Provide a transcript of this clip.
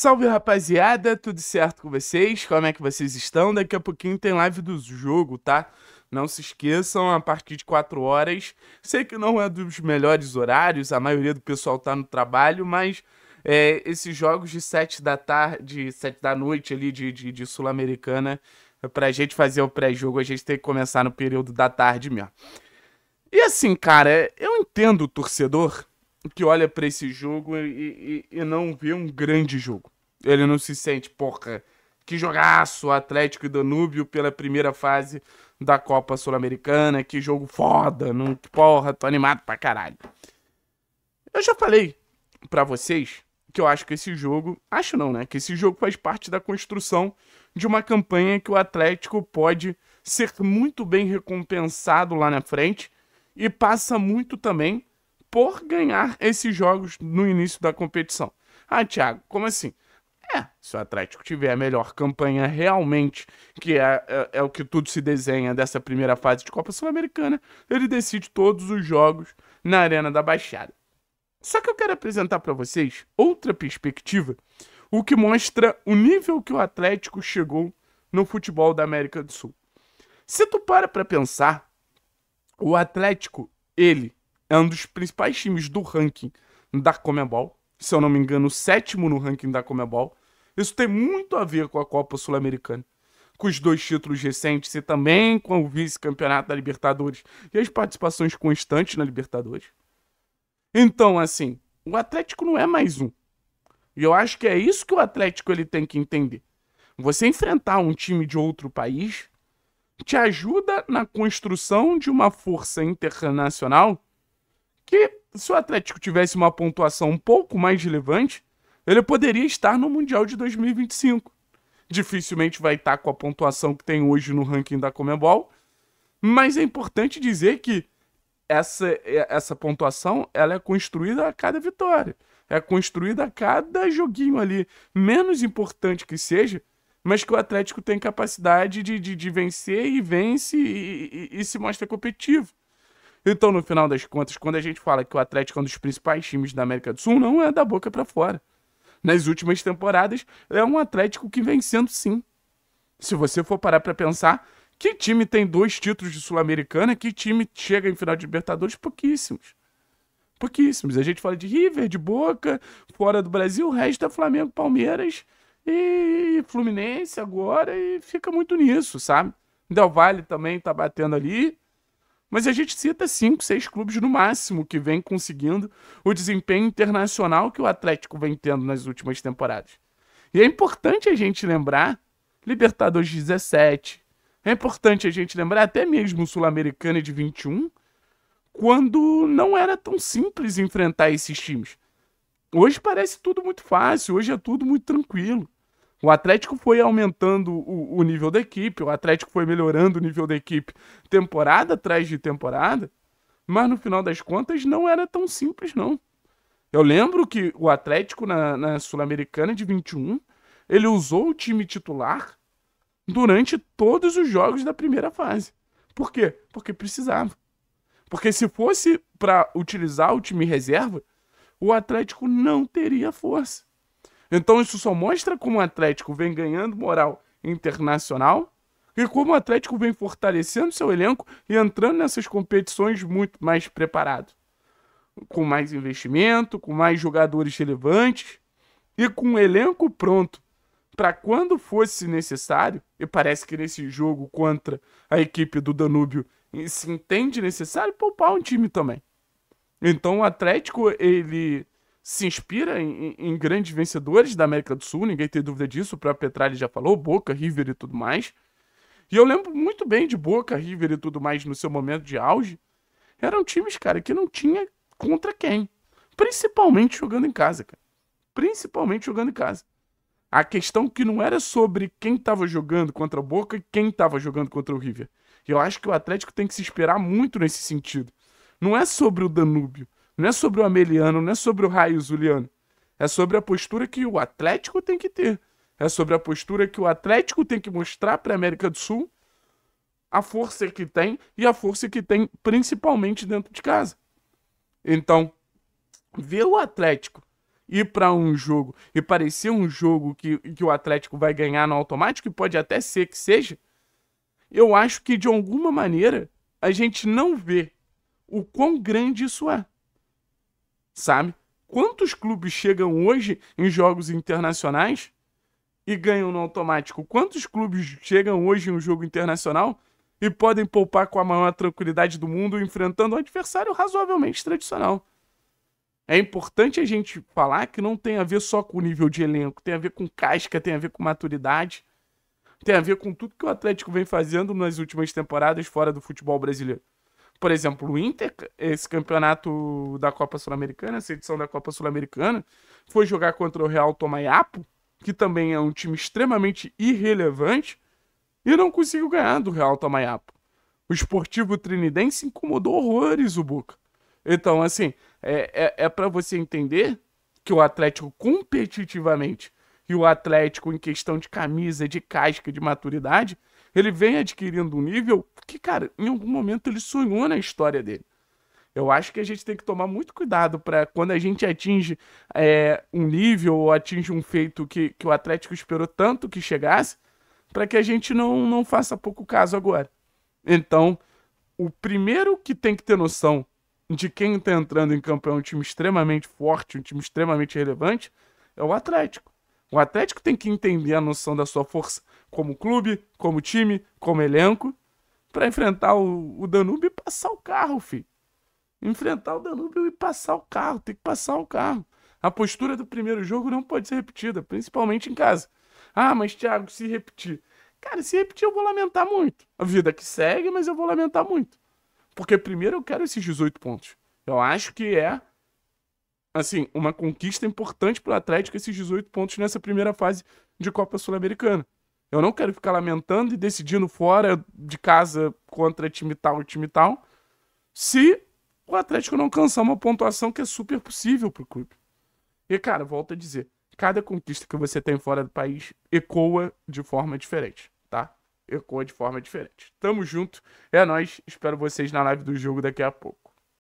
Salve rapaziada, tudo certo com vocês? Como é que vocês estão? Daqui a pouquinho tem live do jogo, tá? Não se esqueçam, a partir de 4 horas. Sei que não é dos melhores horários, a maioria do pessoal tá no trabalho, mas é, esses jogos de 7 da tarde, 7 da noite ali de, de, de Sul-Americana, pra gente fazer o pré-jogo, a gente tem que começar no período da tarde mesmo. E assim, cara, eu entendo o torcedor que olha para esse jogo e, e, e, não vê um grande jogo. Ele não se sente, porra, que jogaço Atlético e Danúbio pela primeira fase da Copa Sul-Americana, que jogo foda, não, porra, tô animado pra caralho. Eu já falei para vocês que eu acho que esse jogo, acho não, né, que esse jogo faz parte da construção de uma campanha que o Atlético pode ser muito bem recompensado lá na frente e passa muito também por ganhar esses jogos no início da competição. Ah, Thiago, como assim? É, se o Atlético tiver a melhor campanha realmente, que é, é, é o que tudo se desenha dessa primeira fase de Copa Sul-Americana, ele decide todos os jogos na Arena da Baixada. Só que eu quero apresentar para vocês outra perspectiva, o que mostra o nível que o Atlético chegou no futebol da América do Sul. Se tu para para pensar, o Atlético, ele é um dos principais times do ranking da Comebol. Se eu não me engano, o sétimo no ranking da Comebol. Isso tem muito a ver com a Copa Sul-Americana, com os dois títulos recentes e também com o vice-campeonato da Libertadores e as participações constantes na Libertadores. Então, assim, o Atlético não é mais um. E eu acho que é isso que o Atlético ele tem que entender. Você enfrentar um time de outro país te ajuda na construção de uma força internacional que se o Atlético tivesse uma pontuação um pouco mais relevante, ele poderia estar no Mundial de 2025. Dificilmente vai estar com a pontuação que tem hoje no ranking da Comebol, mas é importante dizer que essa, é, essa pontuação ela é construída a cada vitória, é construída a cada joguinho ali, menos importante que seja, mas que o Atlético tem capacidade de, de, de vencer e vence e, e, e se mostra competitivo. Então, no final das contas, quando a gente fala que o Atlético é um dos principais times da América do Sul, não é da boca para fora. Nas últimas temporadas, é um Atlético que vem sendo sim. Se você for parar para pensar, que time tem dois títulos de Sul-Americana, que time chega em final de Libertadores? Pouquíssimos. Pouquíssimos. A gente fala de River, de Boca, fora do Brasil, o resto é Flamengo, Palmeiras e Fluminense agora, e fica muito nisso, sabe? Del Valle também tá batendo ali. Mas a gente cita cinco, seis clubes no máximo que vem conseguindo o desempenho internacional que o Atlético vem tendo nas últimas temporadas. E é importante a gente lembrar Libertadores 17. É importante a gente lembrar até mesmo Sul-Americana de 21, quando não era tão simples enfrentar esses times. Hoje parece tudo muito fácil, hoje é tudo muito tranquilo. O Atlético foi aumentando o, o, nível da equipe, o Atlético foi melhorando o nível da equipe temporada atrás de temporada, mas no final das contas não era tão simples, não. Eu lembro que o Atlético na, na Sul-Americana de 21, ele usou o time titular durante todos os jogos da primeira fase. Por quê? Porque precisava. Porque se fosse para utilizar o time reserva, o Atlético não teria força. Então isso só mostra como o Atlético vem ganhando moral internacional e como o Atlético vem fortalecendo seu elenco e entrando nessas competições muito mais preparado. Com mais investimento, com mais jogadores relevantes e com um elenco pronto para quando fosse necessário, e parece que nesse jogo contra a equipe do Danúbio se entende necessário poupar um time também. Então o Atlético ele se inspira em, em, grandes vencedores da América do Sul, ninguém tem dúvida disso, o próprio Petralha já falou, Boca, River e tudo mais. E eu lembro muito bem de Boca, River e tudo mais no seu momento de auge. Eram times, cara, que não tinha contra quem. Principalmente jogando em casa, cara. Principalmente jogando em casa. A questão que não era sobre quem estava jogando contra o Boca e quem estava jogando contra o River. e Eu acho que o Atlético tem que se esperar muito nesse sentido. Não é sobre o Danúbio não é sobre o Ameliano, não é sobre o Raio Zuliano. É sobre a postura que o Atlético tem que ter. É sobre a postura que o Atlético tem que mostrar para a América do Sul a força que tem e a força que tem principalmente dentro de casa. Então, ver o Atlético ir para um jogo e parecer um jogo que, que o Atlético vai ganhar no automático, e pode até ser que seja, eu acho que de alguma maneira a gente não vê o quão grande isso é sabe? Quantos clubes chegam hoje em jogos internacionais e ganham no automático? Quantos clubes chegam hoje em um jogo internacional e podem poupar com a maior tranquilidade do mundo, enfrentando um adversário razoavelmente tradicional? É importante a gente falar que não tem a ver só com o nível de elenco, tem a ver com casca, tem a ver com maturidade, tem a ver com tudo que o Atlético vem fazendo nas últimas temporadas fora do futebol brasileiro por exemplo, o Inter, esse campeonato da Copa Sul-Americana, essa edição da Copa Sul-Americana, foi jogar contra o Real Tomayapo, que também é um time extremamente irrelevante, e não conseguiu ganhar do Real Tomayapo. O esportivo trinidense incomodou horrores o Boca. Então, assim, é, é, é para você entender que o Atlético competitivamente e o Atlético em questão de camisa, de casca, de maturidade, ele vem adquirindo um nível que, cara, em algum momento ele sonhou na história dele. Eu acho que a gente tem que tomar muito cuidado para quando a gente atinge é, um nível ou atinge um feito que, que o Atlético esperou tanto que chegasse, para que a gente não, não faça pouco caso agora. Então, o primeiro que tem que ter noção de quem está entrando em campo é um time extremamente forte, um time extremamente relevante, é o Atlético. O Atlético tem que entender a noção da sua força como clube, como time, como elenco, para enfrentar o, o Danúbio e passar o carro, filho. Enfrentar o Danúbio e passar o carro, tem que passar o carro. A postura do primeiro jogo não pode ser repetida, principalmente em casa. Ah, mas Thiago, se repetir. Cara, se repetir eu vou lamentar muito. A vida que segue, mas eu vou lamentar muito. Porque primeiro eu quero esses 18 pontos. Eu acho que é assim, uma conquista importante para o Atlético esses 18 pontos nessa primeira fase de Copa Sul-Americana. Eu não quero ficar lamentando e decidindo fora de casa contra time tal e time tal, se o Atlético não alcançar uma pontuação que é super possível para o clube. E, cara, volto a dizer, cada conquista que você tem fora do país ecoa de forma diferente, tá? Ecoa de forma diferente. Tamo junto, é nós. Espero vocês na live do jogo daqui a pouco.